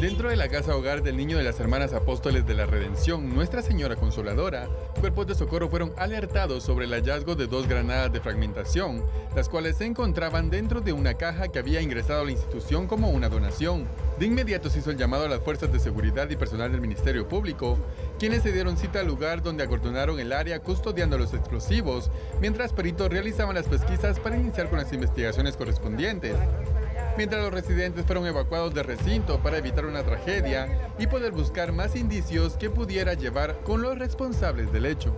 Dentro de la casa hogar del niño de las hermanas apóstoles de la redención, Nuestra Señora Consoladora, cuerpos de socorro fueron alertados sobre el hallazgo de dos granadas de fragmentación, las cuales se encontraban dentro de una caja que había ingresado a la institución como una donación. De inmediato se hizo el llamado a las fuerzas de seguridad y personal del Ministerio Público, quienes se dieron cita al lugar donde acordonaron el área custodiando los explosivos, mientras peritos realizaban las pesquisas para iniciar con las investigaciones correspondientes mientras los residentes fueron evacuados del recinto para evitar una tragedia y poder buscar más indicios que pudiera llevar con los responsables del hecho.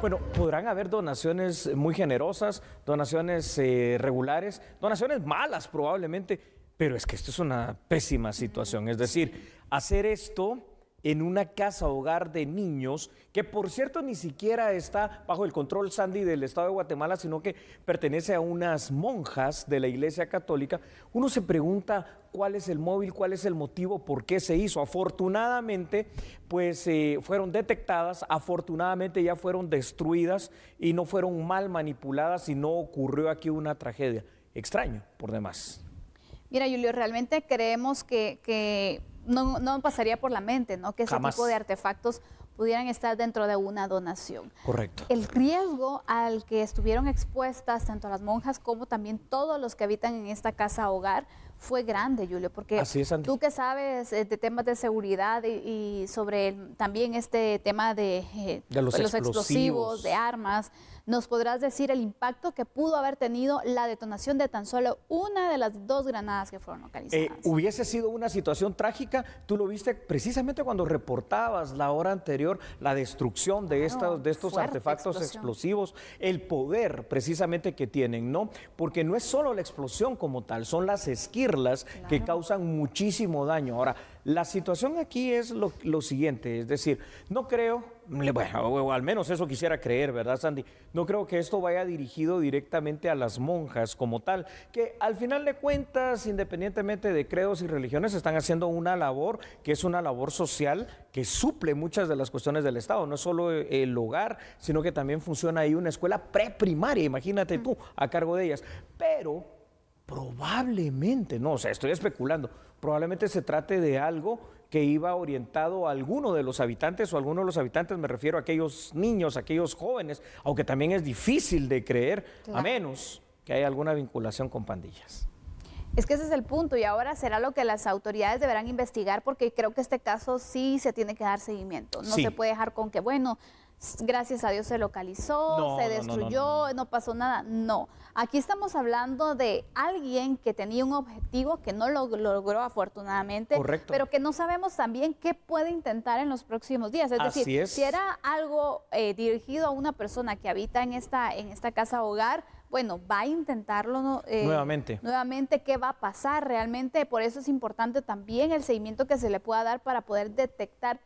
Bueno, podrán haber donaciones muy generosas, donaciones eh, regulares, donaciones malas probablemente, pero es que esto es una pésima situación. Es decir, hacer esto en una casa hogar de niños, que por cierto ni siquiera está bajo el control Sandy del Estado de Guatemala, sino que pertenece a unas monjas de la Iglesia Católica, uno se pregunta cuál es el móvil, cuál es el motivo, por qué se hizo. Afortunadamente, pues eh, fueron detectadas, afortunadamente ya fueron destruidas y no fueron mal manipuladas y no ocurrió aquí una tragedia. Extraño, por demás. Mira, Julio, realmente creemos que no, no pasaría por la mente, ¿no? Que ese tipo de artefactos pudieran estar dentro de una donación. Correcto. El riesgo al que estuvieron expuestas tanto las monjas como también todos los que habitan en esta casa hogar fue grande, Julio, porque tú que sabes eh, de temas de seguridad y, sobre también este tema de, eh, los, explosivos. de armas, nos podrás decir el impacto que pudo haber tenido la detonación de tan solo una de las dos granadas que fueron localizadas. Eh, hubiese sido una situación trágica, tú lo viste precisamente cuando reportabas la hora anterior la destrucción de, estos artefactos explosivos, el poder precisamente que tienen, ¿no? Porque no es solo la explosión como tal, son las esquinas que causan muchísimo daño. Ahora, la situación aquí es lo, siguiente, es decir, no creo, bueno, o al menos eso quisiera creer, ¿verdad, Sandy? No creo que esto vaya dirigido directamente a las monjas como tal, que al final de cuentas, independientemente de credos y religiones, están haciendo una labor que es una labor social que suple muchas de las cuestiones del Estado, no solo eh, el hogar, sino que también funciona ahí una escuela preprimaria, imagínate tú, a cargo de ellas. Pero Probablemente, no, o sea, estoy especulando, probablemente se trate de algo que iba orientado a alguno de los habitantes, o alguno de los habitantes me refiero a aquellos niños, a aquellos jóvenes, aunque también es difícil de creer, a menos que haya alguna vinculación con pandillas. Es que ese es el punto y ahora será lo que las autoridades deberán investigar porque creo que este caso sí se tiene que dar seguimiento. No se puede dejar con que, bueno, gracias a Dios se localizó, se destruyó, no, pasó nada. No, aquí estamos hablando de alguien que tenía un objetivo que no lo, logró afortunadamente, pero que no sabemos también qué puede intentar en los próximos días. Es decir, si era algo eh, dirigido a una persona que habita en esta, en esta casa hogar, bueno, va a intentarlo eh, nuevamente. Nuevamente, ¿qué va a pasar realmente? Por eso es importante también el seguimiento que se le pueda dar para poder detectar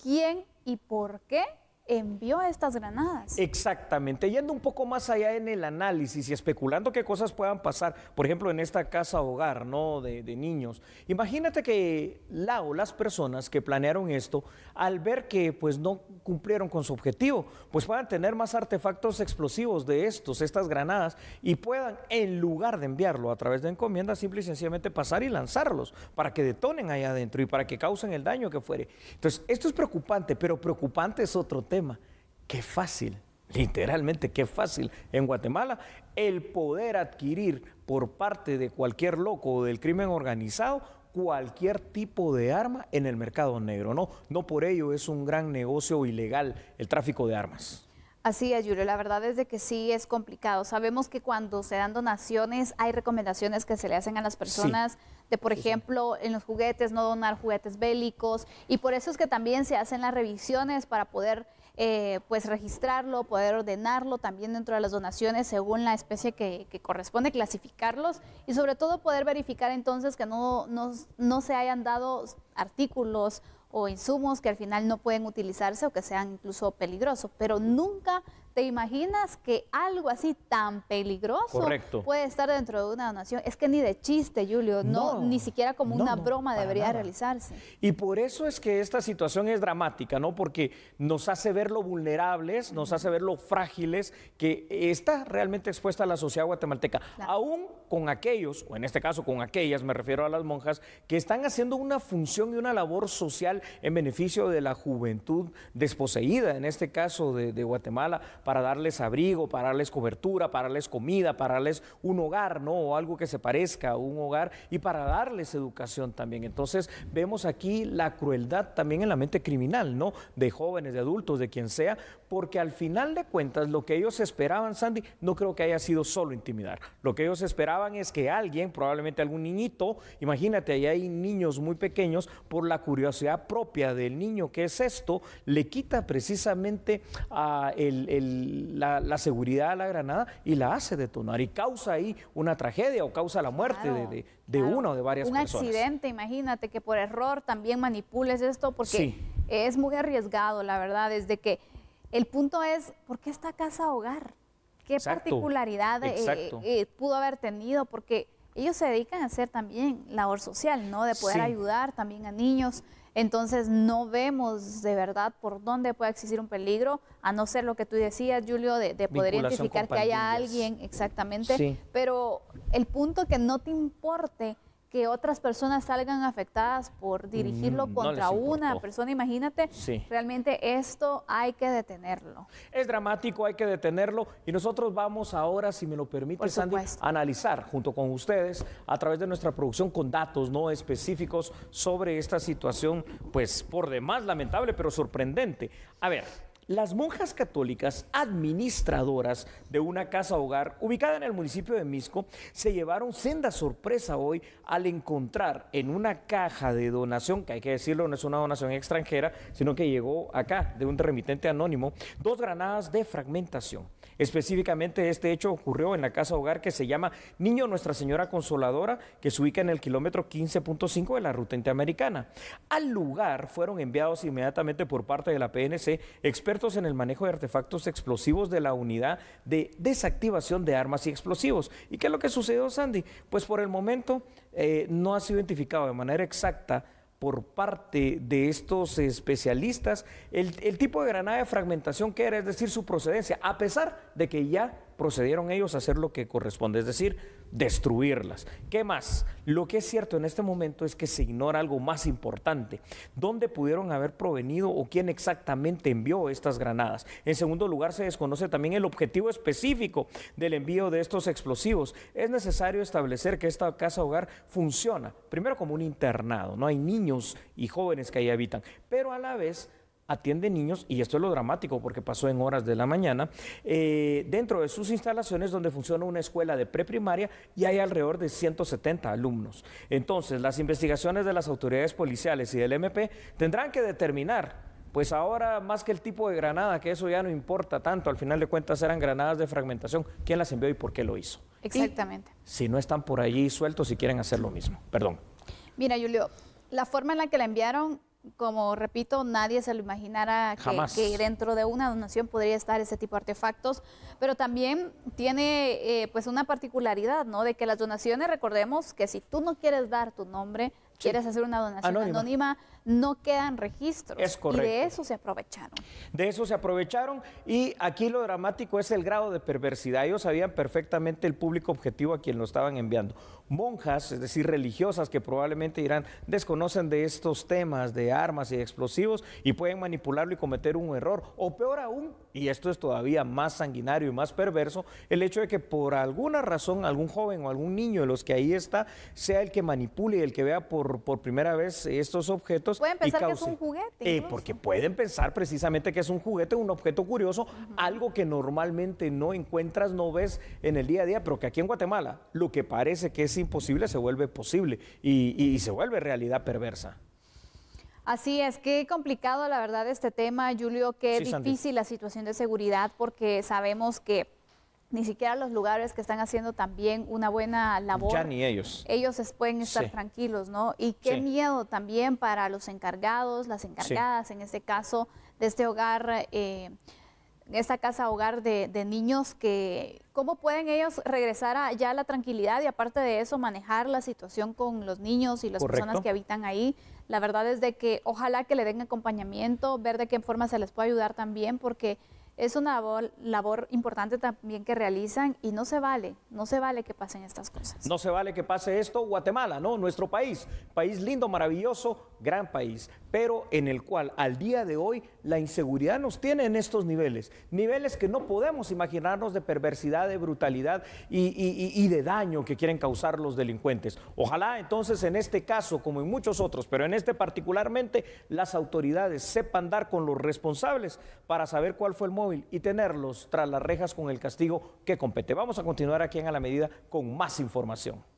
quién y por qué envió estas granadas. Exactamente, yendo un poco más allá en el análisis y especulando qué cosas puedan pasar, por ejemplo, en esta casa hogar, ¿no? De, niños. Imagínate que la o las personas que planearon esto, al ver que pues no cumplieron con su objetivo, pues puedan tener más artefactos explosivos de estos, estas granadas, y puedan, en lugar de enviarlo a través de encomiendas, simple y sencillamente pasar y lanzarlos para que detonen allá adentro y para que causen el daño que fuere. Entonces, esto es preocupante, pero preocupante es otro tema tema. Qué fácil, literalmente qué fácil en Guatemala el poder adquirir por parte de cualquier loco o del crimen organizado cualquier tipo de arma en el mercado negro. No, no por ello es un gran negocio ilegal el tráfico de armas. Así es, Julio. La verdad es de que sí es complicado. Sabemos que cuando se dan donaciones hay recomendaciones que se le hacen a las personas de, por ejemplo, en los juguetes, no donar juguetes bélicos. Y por eso es que también se hacen las revisiones para poder eh, pues registrarlo, poder ordenarlo también dentro de las donaciones según la especie que, que corresponde, clasificarlos y sobre todo poder verificar entonces que no, no, no se hayan dado artículos o insumos que al final no pueden utilizarse o que sean incluso peligrosos, pero nunca te imaginas que algo así tan peligroso puede estar dentro de una donación. Es que ni de chiste, Julio, no, ni siquiera como una broma debería realizarse. Y por eso es que esta situación es dramática, ¿no? Porque nos hace ver lo vulnerables, nos hace ver lo frágiles que está realmente expuesta la sociedad guatemalteca, aún con aquellos, o en este caso con aquellas, me refiero a las monjas, que están haciendo una función y una labor social en beneficio de la juventud desposeída, en este caso de, de Guatemala, para darles abrigo, para darles cobertura, para darles comida, para darles un hogar, ¿no? O algo que se parezca a un hogar y para darles educación también. Entonces, vemos aquí la crueldad también en la mente criminal, ¿no? De jóvenes, de adultos, de quien sea, porque al final de cuentas lo que ellos esperaban, Sandy, no creo que haya sido solo intimidar. Lo que ellos esperaban es que alguien, probablemente algún niñito, imagínate, ahí hay niños muy pequeños, por la curiosidad propia del niño, que es esto, le quita precisamente ah, la, seguridad a la granada y la hace detonar y causa ahí una tragedia o causa la muerte de, una o de varias personas. Un accidente, imagínate, que por error también manipules esto porque es muy arriesgado, la verdad, desde que el punto es, ¿por qué esta casa hogar? ¿Qué particularidades particularidad eh, eh, eh, pudo haber tenido? Porque ellos se dedican a hacer también labor social, ¿no? De poder ayudar también a niños. Entonces no vemos de verdad por dónde puede existir un peligro, a no ser lo que tú decías, Julio, de, poder identificar que haya alguien exactamente. Pero el punto que no te importe que otras personas salgan afectadas por mm, dirigirlo contra una persona, imagínate, sí. realmente esto hay que detenerlo. Es dramático, hay que detenerlo y nosotros vamos ahora, si me lo permite Sandy, a analizar junto con ustedes a través de nuestra producción con datos no específicos sobre esta situación, pues por demás lamentable pero sorprendente. A ver, las monjas católicas administradoras de una casa hogar ubicada en el municipio de Misco se llevaron senda sorpresa hoy al encontrar en una caja de donación, que hay que decirlo, no es una donación extranjera, sino que llegó acá de un remitente anónimo, dos granadas de fragmentación. Específicamente este hecho ocurrió en la casa hogar que se llama Niño Nuestra Señora Consoladora, que se ubica en el kilómetro 15.5 de la ruta interamericana. Al lugar fueron enviados inmediatamente por parte de la PNC expertos en el manejo de artefactos explosivos de la unidad de desactivación de armas y explosivos. ¿Y qué es lo que sucedió, Sandy? Pues por el momento eh, no ha sido identificado de manera exacta por parte de estos especialistas el, el tipo de granada de fragmentación que era, es decir, su procedencia, a pesar de que ya procedieron ellos a hacer lo que corresponde, es decir, destruirlas. ¿Qué más? Lo que es cierto en este momento es que se ignora algo más importante. ¿Dónde pudieron haber provenido o quién exactamente envió estas granadas? En segundo lugar, se desconoce también el objetivo específico del envío de estos explosivos. Es necesario establecer que esta casa hogar funciona, primero como un internado, no hay niños y jóvenes que ahí habitan, pero a la vez atiende niños, y esto es lo dramático porque pasó en horas de la mañana, eh, dentro de sus instalaciones donde funciona una escuela de preprimaria y hay alrededor de 170 alumnos. Entonces, las investigaciones de las autoridades policiales y del MP tendrán que determinar pues ahora más que el tipo de granada, que eso ya no importa tanto, al final de cuentas eran granadas de fragmentación, ¿quién las envió y por qué lo hizo? Exactamente. si no están por allí sueltos y quieren hacer lo mismo, perdón. Mira, Julio, la forma en la que la enviaron como repito, nadie se lo imaginara que, dentro de una donación podría estar ese tipo de artefactos, pero también tiene eh, pues una particularidad, ¿no? De que las donaciones, recordemos que si tú no quieres dar tu nombre, quieres hacer una donación anónima. no quedan registros. Es correcto. Y de eso se aprovecharon. De eso se aprovecharon y aquí lo dramático es el grado de perversidad. Ellos sabían perfectamente el público objetivo a quien lo estaban enviando. Monjas, es decir, religiosas que probablemente irán, desconocen de estos temas de armas y explosivos y pueden manipularlo y cometer un error. O peor aún, y esto es todavía más sanguinario y más perverso, el hecho de que por alguna razón algún joven o algún niño de los que ahí está sea el que manipule, y el que vea por por, primera vez estos objetos. Pueden pensar y que es un juguete. Eh, porque pueden pensar precisamente que es un juguete, un objeto curioso, algo que normalmente no encuentras, no ves en el día a día, pero que aquí en Guatemala lo que parece que es imposible se vuelve posible y, se vuelve realidad perversa. Así es, qué complicado la verdad este tema, Julio, qué difícil la situación de seguridad porque sabemos que ni siquiera los lugares que están haciendo también una buena labor. ellos. Ellos pueden estar tranquilos, ¿no? Y qué miedo también para los encargados, las encargadas, en este caso, de este hogar. Eh, esta casa hogar de, niños que cómo pueden ellos regresar a, ya a la tranquilidad y aparte de eso manejar la situación con los niños y las personas que habitan ahí. La verdad es de que ojalá que le den acompañamiento, ver de qué forma se les puede ayudar también porque es una labor, importante también que realizan y no se vale, no se vale que pasen estas cosas. No se vale que pase esto Guatemala, ¿no? Nuestro país, país lindo, maravilloso, gran país, pero en el cual al día de hoy la inseguridad nos tiene en estos niveles, niveles que no podemos imaginarnos de perversidad, de brutalidad y, de daño que quieren causar los delincuentes. Ojalá entonces en este caso, como en muchos otros, pero en este particularmente, las autoridades sepan dar con los responsables para saber cuál fue el modo y tenerlos tras las rejas con el castigo que compete. Vamos a continuar aquí en A la Medida con más información.